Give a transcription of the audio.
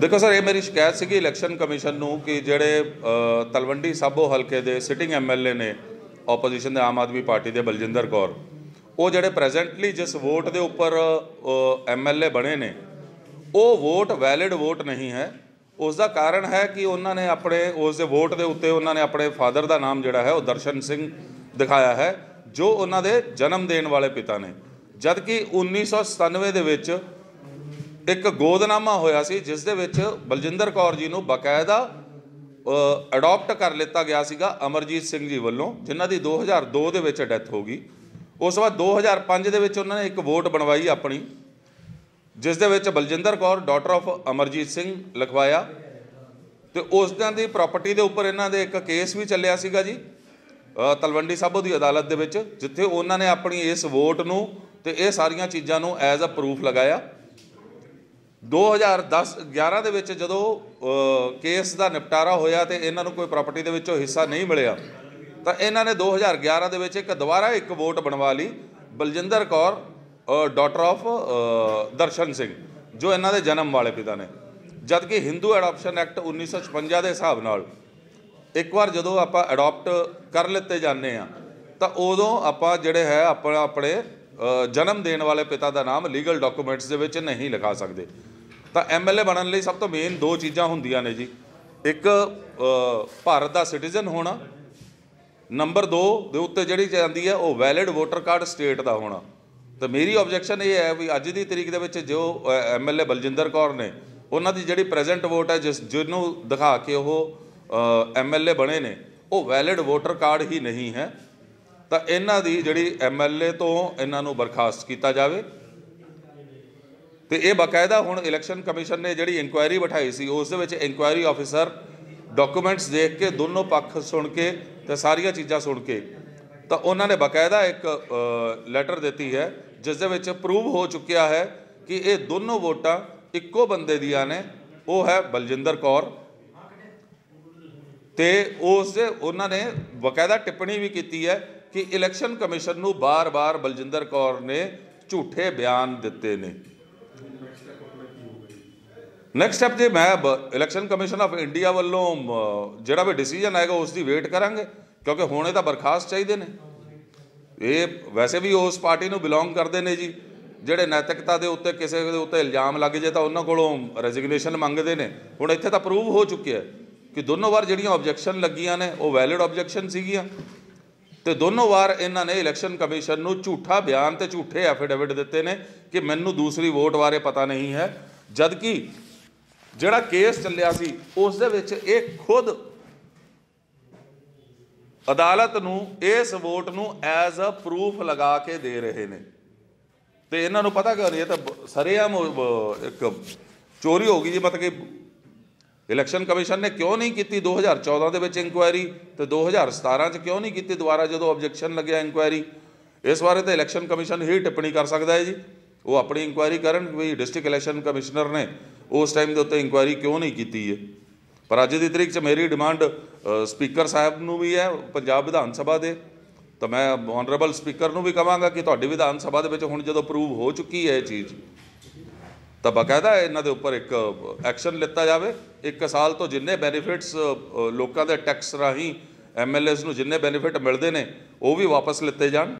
ਦੇਖੋ ਸਰ ਇਹ ਮੇਰੀ ਸ਼ਿਕਾਇਤ ਸੀਗੀ ਇਲੈਕਸ਼ਨ ਕਮਿਸ਼ਨ ਨੂੰ ਕਿ ਜਿਹੜੇ ਤਲਵੰਡੀ ਸਾਬੋ ਹਲਕੇ ਦੇ ਸਿਟਿੰਗ ਐਮਐਲਏ ਨੇ ਆਪੋਜੀਸ਼ਨ ਦੇ ਆਮ ਆਦਮੀ ਪਾਰਟੀ ਦੇ ਬਲਜਿੰਦਰ ਕੌਰ ਉਹ ਜਿਹੜੇ ਪ੍ਰੈਜ਼ੈਂਟਲੀ ਜਿਸ ਵੋਟ ਦੇ ਉੱਪਰ ਐਮਐਲਏ ਬਣੇ ਨੇ ਉਹ ਵੋਟ ਵੈਲਿਡ ਵੋਟ ਨਹੀਂ ਹੈ ਉਸ ਦਾ ਕਾਰਨ ਹੈ ਕਿ ਉਹਨਾਂ ਨੇ ਆਪਣੇ ਉਸ ਦੇ ਵੋਟ ਦੇ ਉੱਤੇ ਉਹਨਾਂ ਨੇ ਆਪਣੇ ਫਾਦਰ ਦਾ ਨਾਮ ਜਿਹੜਾ ਹੈ ਉਹ ਦਰਸ਼ਨ ਸਿੰਘ ਦਿਖਾਇਆ ਹੈ ਜੋ ਉਹਨਾਂ ਦੇ ਜਨਮ ਦੇਣ ਵਾਲੇ ਪਿਤਾ ਨੇ ਜਦ ਕਿ 1997 ਦੇ ਵਿੱਚ ਇੱਕ ਗੋਦਨਾਮਾ ਹੋਇਆ ਸੀ ਜਿਸ ਦੇ ਵਿੱਚ ਬਲਜਿੰਦਰ ਕੌਰ ਜੀ ਨੂੰ ਬਕਾਇਦਾ ਅਡਾਪਟ ਕਰ ਲਿੱਤਾ ਗਿਆ ਸੀਗਾ ਅਮਰਜੀਤ ਸਿੰਘ ਜੀ ਵੱਲੋਂ ਜਿਨ੍ਹਾਂ ਦੀ 2002 ਦੇ ਵਿੱਚ ਡੈਥ ਹੋ ਗਈ ਉਸ ਬਾਅਦ 2005 ਦੇ ਵਿੱਚ ਉਹਨਾਂ ਨੇ ਇੱਕ ਵੋਟ ਬਣਵਾਈ ਆਪਣੀ ਜਿਸ ਦੇ ਵਿੱਚ ਬਲਜਿੰਦਰ ਕੌਰ ਡਾਟਰ ਆਫ ਅਮਰਜੀਤ ਸਿੰਘ ਲਿਖਵਾਇਆ ਤੇ ਉਸ ਦਿਨ ਦੀ ਪ੍ਰਾਪਰਟੀ ਦੇ ਉੱਪਰ ਇਹਨਾਂ ਦੇ ਇੱਕ ਕੇਸ ਵੀ ਚੱਲਿਆ ਸੀਗਾ ਜੀ ਤਲਵੰਡੀ ਸਾਬੋ ਦੀ ਅਦਾਲਤ ਦੇ ਵਿੱਚ ਜਿੱਥੇ ਉਹਨਾਂ ਨੇ ਆਪਣੀ ਇਸ ਵੋਟ ਨੂੰ ਤੇ ਇਹ ਸਾਰੀਆਂ ਚੀਜ਼ਾਂ ਨੂੰ ਐਜ਼ ਅ ਪ੍ਰੂਫ ਲਗਾਇਆ 2010 11 ਦੇ ਵਿੱਚ ਜਦੋਂ ਕੇਸ ਦਾ ਨਿਪਟਾਰਾ ਹੋਇਆ ਤੇ ਇਹਨਾਂ ਨੂੰ ਕੋਈ ਪ੍ਰਾਪਰਟੀ ਦੇ ਵਿੱਚੋਂ ਹਿੱਸਾ ਨਹੀਂ ਮਿਲਿਆ ਤਾਂ ਇਹਨਾਂ ਨੇ 2011 ਦੇ ਵਿੱਚ ਇੱਕ ਦੁਬਾਰਾ ਇੱਕ ਵੋਟ ਬਣਵਾ ਲਈ ਬਲਜਿੰਦਰ ਕੌਰ ਡਾਟਰ ਆਫ ਦਰਸ਼ਨ ਸਿੰਘ ਜੋ ਇਹਨਾਂ ਦੇ ਜਨਮ ਵਾਲੇ ਪਿਤਾ ਨੇ ਜਦਕਿ ਹਿੰਦੂ ਐਡਾਪਸ਼ਨ ਐਕਟ 1956 ਦੇ ਹਿਸਾਬ ਨਾਲ ਇੱਕ ਵਾਰ ਜਦੋਂ ਆਪਾਂ ਐਡਾਪਟ ਕਰ ਲਿੱਤੇ ਜਾਂਦੇ ਆ ਤਾਂ ਉਦੋਂ ਆਪਾਂ ਜਿਹੜੇ ਹੈ ਆਪਣਾ ਆਪਣੇ ਜਨਮ ਦੇਣ ਵਾਲੇ ਪਿਤਾ ਦਾ ਨਾਮ ਲੀਗਲ ਡਾਕੂਮੈਂਟਸ ਦੇ ਵਿੱਚ ਨਹੀਂ ਲਿਖਾ ਸਕਦੇ ਤਾਂ ਐਮਐਲਏ ਬਣਨ ਲਈ ਸਭ ਤੋਂ ਮੇਨ ਦੋ ਚੀਜ਼ਾਂ ਹੁੰਦੀਆਂ ਨੇ ਜੀ ਇੱਕ ਭਾਰਤ ਦਾ ਸਿਟੀਜ਼ਨ ਹੋਣਾ ਨੰਬਰ 2 ਦੇ ਉੱਤੇ ਜਿਹੜੀ ਜਾਂਦੀ ਹੈ ਉਹ ਵੈਲਿਡ ਵੋਟਰ ਕਾਰਡ ਸਟੇਟ ਦਾ ਹੋਣਾ ਤਾਂ ਮੇਰੀ ਆਬਜੈਕਸ਼ਨ ਇਹ ਹੈ ਵੀ ਅੱਜ ਦੀ ਤਰੀਕ ਦੇ ਵਿੱਚ ਜੋ ਐਮਐਲਏ ਬਲਜਿੰਦਰ ਕੌਰ ਨੇ ਉਹਨਾਂ ਦੀ ਜਿਹੜੀ ਪ੍ਰੈਜ਼ੈਂਟ ਵੋਟ ਹੈ ਜਿਸ ਜਿਹਨੂੰ ਦਿਖਾ ਕੇ ਉਹ ਐਮਐਲਏ ਬਣੇ ਨੇ ਉਹ ਵੈਲਿਡ ਵੋਟਰ ਕਾਰਡ ਹੀ ਨਹੀਂ ਹੈ ਤਾਂ ਇਹਨਾਂ ਦੀ ਜਿਹੜੀ ਐਮਐਲਏ ਤੋਂ ਇਹਨਾਂ ਨੂੰ ਬਰਖਾਸਤ ਕੀਤਾ ਜਾਵੇ ਤੇ ਇਹ ਬਕਾਇਦਾ ਹੁਣ ਇਲੈਕਸ਼ਨ ਕਮਿਸ਼ਨ ਨੇ ਜਿਹੜੀ ਇਨਕੁਆਇਰੀ ਬਿਠਾਈ ਸੀ ਉਸ ਦੇ ਵਿੱਚ ਇਨਕੁਆਇਰੀ ਆਫੀਸਰ ਡਾਕੂਮੈਂਟਸ ਦੇਖ ਕੇ ਦੋਨੋਂ ਪੱਖ ਸੁਣ ਕੇ ਤੇ ਸਾਰੀਆਂ ਚੀਜ਼ਾਂ ਸੁਣ ਕੇ ਤਾਂ ਉਹਨਾਂ ਨੇ ਬਕਾਇਦਾ ਇੱਕ ਲੈਟਰ ਦਿੱਤੀ ਹੈ ਜਿਸ ਦੇ ਵਿੱਚ ਪ੍ਰੂਵ ਹੋ ਚੁੱਕਿਆ ਹੈ ਕਿ ਇਹ ਦੋਨੋਂ ਵੋਟਾਂ ਇੱਕੋ ਬੰਦੇ ਦੀਆਂ ਨੇ ਉਹ ਹੈ ਬਲਜਿੰਦਰ ਕੌਰ ਤੇ ਉਸ ਦੇ ਉਹਨਾਂ ਨੇ ਬਕਾਇਦਾ ਟਿੱਪਣੀ ਵੀ ਕੀਤੀ ਹੈ ਕਿ ਇਲੈਕਸ਼ਨ ਕਮਿਸ਼ਨ ਨੂੰ ਬਾਰ-ਬਾਰ ਬਲਜਿੰਦਰ ਕੌਰ ਨੇ ਝੂਠੇ ਬਿਆਨ ਦਿੱਤੇ ਨੇ ਨੈਕਸਟ ਸਟੈਪ ਜੇ ਮੈਂ ਇਲੈਕਸ਼ਨ ਕਮਿਸ਼ਨ ਆਫ ਇੰਡੀਆ ਵੱਲੋਂ ਜਿਹੜਾ ਵੀ ਡਿਸੀਜਨ ਆਏਗਾ ਉਸ ਦੀ ਵੇਟ ਕਰਾਂਗੇ ਕਿਉਂਕਿ ਹੁਣੇ ਤਾਂ ਬਰਖਾਸਤ ਚਾਹੀਦੇ ਨੇ ਇਹ ਵੈਸੇ ਵੀ ਉਸ ਪਾਰਟੀ ਨੂੰ ਬਿਲੋਂਗ ਕਰਦੇ ਨੇ ਜੀ ਜਿਹੜੇ ਨੈਤਿਕਤਾ ਦੇ ਉੱਤੇ ਕਿਸੇ ਦੇ ਉੱਤੇ ਇਲਜ਼ਾਮ ਲੱਗ ਜੇ ਤਾਂ ਉਹਨਾਂ ਕੋਲੋਂ ਰੈਜ਼ਿਗਨੇਸ਼ਨ ਮੰਗਦੇ ਨੇ ਹੁਣ ਇੱਥੇ ਤਾਂ ਪ੍ਰੂਵ ਹੋ ਚੁੱਕਿਆ ਕਿ ਦੋਨੋਂ ਵਾਰ ਜਿਹੜੀਆਂ ਆਬਜੈਕਸ਼ਨ ਲੱਗੀਆਂ ਨੇ ਉਹ ਵੈਲਿਡ ਆਬਜੈਕਸ਼ਨ ਸੀਗੀਆਂ ਤੇ ਦੋਨੋਂ ਵਾਰ ਇਹਨਾਂ ਨੇ ਇਲੈਕਸ਼ਨ ਕਮਿਸ਼ਨ ਨੂੰ ਝੂਠਾ ਬਿਆਨ ਤੇ ਝੂਠੇ ਐਫੀਡੇਵਿਟ ਦਿੱਤੇ ਨੇ ਕਿ ਮੈਨੂੰ ਦੂਸਰੀ ਵੋਟ ਬਾਰੇ ਪਤਾ ਨਹੀਂ ਹੈ ਜਦ ਕਿ ਜਿਹੜਾ ਕੇਸ ਚੱਲਿਆ ਸੀ ਉਸ ਦੇ ਵਿੱਚ ਇਹ ਖੁਦ ਅਦਾਲਤ ਨੂੰ ਇਸ ਵੋਟ ਨੂੰ ਐਜ਼ ਅ ਪ੍ਰੂਫ ਲਗਾ ਕੇ ਦੇ ਰਹੇ ਨੇ ਤੇ ਇਹਨਾਂ ਨੂੰ ਪਤਾ ਕਿ ਇਹ ਤਾਂ ਸਰੇਆਮ ਇੱਕ ਚੋਰੀ ਹੋ ਗਈ ਜੀ ਮਤਲਬ ਕਿ ਇਲੈਕਸ਼ਨ ਕਮਿਸ਼ਨ ਨੇ ਕਿਉਂ ਨਹੀਂ ਕੀਤੀ 2014 ਦੇ ਵਿੱਚ ਇਨਕੁਆਇਰੀ ਤੇ 2017 'ਚ ਕਿਉਂ ਨਹੀਂ ਕੀਤੀ ਦੁਬਾਰਾ ਜਦੋਂ ਆਬਜੈਕਸ਼ਨ ਲੱਗਿਆ ਇਨਕੁਆਇਰੀ ਇਸ ਬਾਰੇ ਤਾਂ ਇਲੈਕਸ਼ਨ ਕਮਿਸ਼ਨ ਹੀ ਟਿੱਪਣੀ ਕਰ ਸਕਦਾ ਹੈ ਜੀ ਉਹ ਆਪਣੀ ਇਨਕੁਆਇਰੀ ਕਰਨ ਵੀ ਡਿਸਟ੍ਰਿਕਟ ਇਲੈਕਸ਼ਨ ਕਮਿਸ਼ਨਰ ਨੇ ਉਸ ਟਾਈਮ ਦੇ ਉੱਤੇ ਇਨਕੁਆਇਰੀ ਕਿਉਂ ਨਹੀਂ ਕੀਤੀ ਹੈ ਪਰ ਅੱਜ ਦੀ ਤਰੀਕ 'ਚ ਮੇਰੀ ਡਿਮਾਂਡ ਸਪੀਕਰ ਸਾਹਿਬ ਨੂੰ ਵੀ ਹੈ ਪੰਜਾਬ ਵਿਧਾਨ ਸਭਾ ਦੇ ਤਾਂ ਮੈਂ ਆਨਰੇਬਲ ਸਪੀਕਰ ਨੂੰ ਵੀ ਕਹਾਂਗਾ ਕਿ ਤੁਹਾਡੀ ਵਿਧਾਨ ਸਭਾ ਦੇ ਵਿੱਚ ਹੁਣ ਜਦੋਂ ਪ੍ਰੂਵ ਹੋ ਚੁੱਕੀ ਹੈ ਇਹ ਚੀਜ਼ ਤਾਂ ਬਕਾਇਦਾ ਇਹਨਾਂ ਦੇ ਉੱਪਰ ਇੱਕ ਐਕਸ਼ਨ ਲਿੱਤਾ ਜਾਵੇ ਇੱਕ ਸਾਲ ਤੋਂ ਜਿੰਨੇ ਬੈਨੀਫਿਟਸ ਲੋਕਾਂ ਦੇ ਟੈਕਸ ਰਾਹੀਂ ਐਮਐਲਏਸ ਨੂੰ ਜਿੰਨੇ ਬੈਨੀਫਿਟ ਮਿਲਦੇ ਨੇ ਉਹ ਵੀ ਵਾਪਸ ਲਿੱਤੇ ਜਾਣ